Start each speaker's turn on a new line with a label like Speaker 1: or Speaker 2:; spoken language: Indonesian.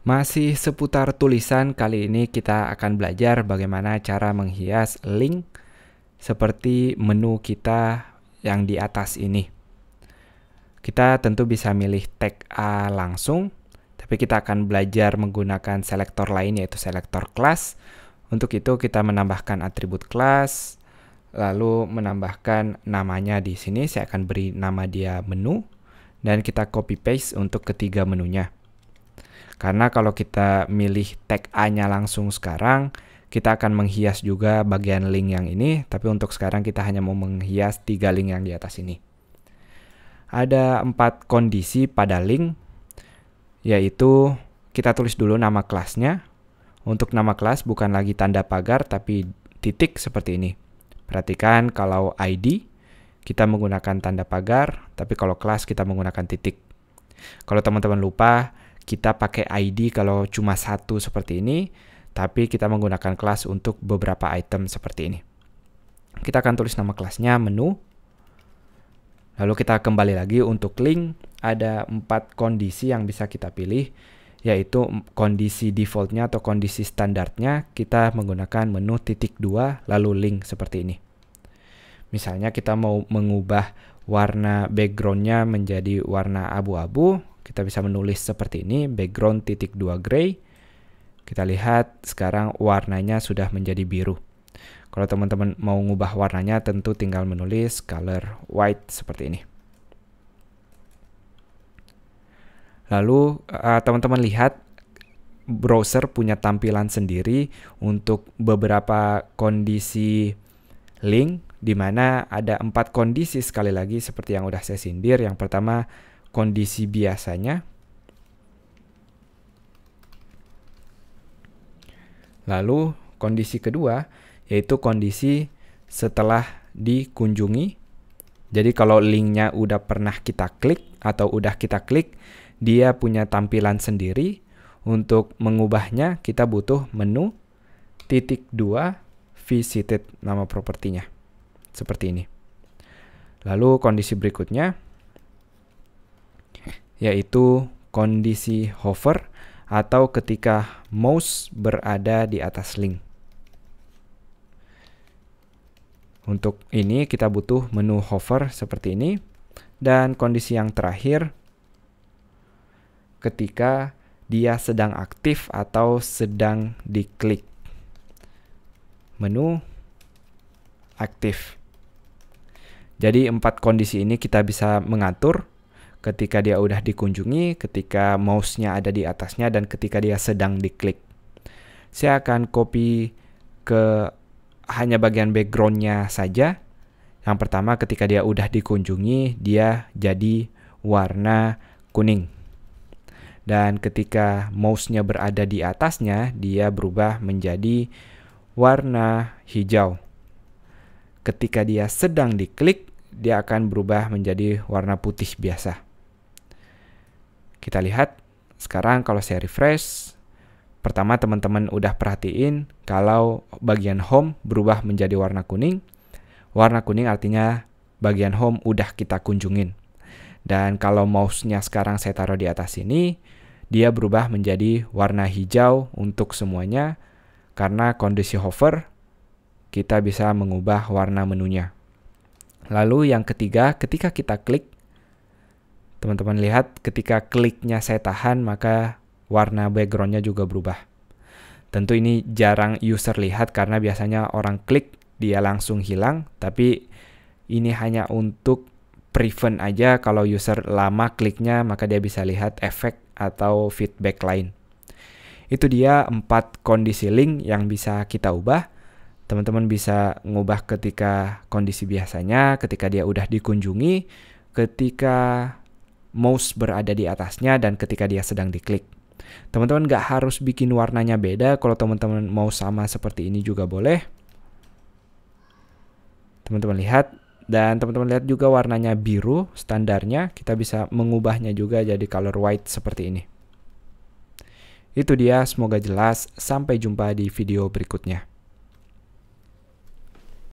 Speaker 1: Masih seputar tulisan, kali ini kita akan belajar bagaimana cara menghias link seperti menu kita yang di atas ini. Kita tentu bisa milih tag A langsung, tapi kita akan belajar menggunakan selektor lain yaitu selektor kelas. Untuk itu kita menambahkan atribut kelas, lalu menambahkan namanya di sini. Saya akan beri nama dia menu, dan kita copy paste untuk ketiga menunya. Karena kalau kita milih tag A-nya langsung sekarang, kita akan menghias juga bagian link yang ini, tapi untuk sekarang kita hanya mau menghias tiga link yang di atas ini. Ada empat kondisi pada link, yaitu kita tulis dulu nama kelasnya. Untuk nama kelas bukan lagi tanda pagar, tapi titik seperti ini. Perhatikan kalau ID kita menggunakan tanda pagar, tapi kalau kelas kita menggunakan titik. Kalau teman-teman lupa, kita pakai ID kalau cuma satu seperti ini, tapi kita menggunakan kelas untuk beberapa item seperti ini. Kita akan tulis nama kelasnya, menu. Lalu kita kembali lagi untuk link, ada empat kondisi yang bisa kita pilih, yaitu kondisi defaultnya atau kondisi standarnya, kita menggunakan menu titik dua lalu link seperti ini. Misalnya kita mau mengubah warna backgroundnya menjadi warna abu-abu, kita bisa menulis seperti ini, background titik dua gray. Kita lihat sekarang warnanya sudah menjadi biru. Kalau teman-teman mau ngubah warnanya tentu tinggal menulis color white seperti ini. Lalu eh, teman-teman uh, lihat browser punya tampilan sendiri untuk beberapa kondisi link di mana ada empat kondisi sekali lagi seperti yang udah saya sindir. Yang pertama kondisi biasanya. Lalu kondisi kedua yaitu kondisi setelah dikunjungi. Jadi kalau linknya udah pernah kita klik atau udah kita klik, dia punya tampilan sendiri. Untuk mengubahnya kita butuh menu titik dua visited nama propertinya. Seperti ini. Lalu kondisi berikutnya yaitu kondisi hover atau ketika mouse berada di atas link. Untuk ini kita butuh menu hover seperti ini dan kondisi yang terakhir ketika dia sedang aktif atau sedang diklik. Menu aktif. Jadi empat kondisi ini kita bisa mengatur ketika dia udah dikunjungi, ketika mouse-nya ada di atasnya, dan ketika dia sedang diklik. Saya akan copy ke hanya bagian background-nya saja. Yang pertama ketika dia udah dikunjungi, dia jadi warna kuning. Dan ketika mouse-nya berada di atasnya, dia berubah menjadi warna hijau. Ketika dia sedang diklik, dia akan berubah menjadi warna putih biasa. Kita lihat sekarang kalau saya refresh, pertama teman-teman udah perhatiin kalau bagian home berubah menjadi warna kuning. Warna kuning artinya bagian home udah kita kunjungin. Dan kalau mouse-nya sekarang saya taruh di atas sini, dia berubah menjadi warna hijau untuk semuanya karena kondisi hover kita bisa mengubah warna menunya. Lalu yang ketiga, ketika kita klik Teman-teman lihat ketika kliknya saya tahan maka warna backgroundnya juga berubah. Tentu ini jarang user lihat karena biasanya orang klik dia langsung hilang tapi ini hanya untuk prevent aja kalau user lama kliknya maka dia bisa lihat efek atau feedback lain. Itu dia empat kondisi link yang bisa kita ubah. Teman-teman bisa ngubah ketika kondisi biasanya, ketika dia udah dikunjungi, ketika mouse berada di atasnya dan ketika dia sedang diklik. Teman-teman nggak harus bikin warnanya beda, kalau teman-teman mau sama seperti ini juga boleh. Teman-teman lihat, dan teman-teman lihat juga warnanya biru standarnya, kita bisa mengubahnya juga jadi color white seperti ini. Itu dia, semoga jelas. Sampai jumpa di video berikutnya.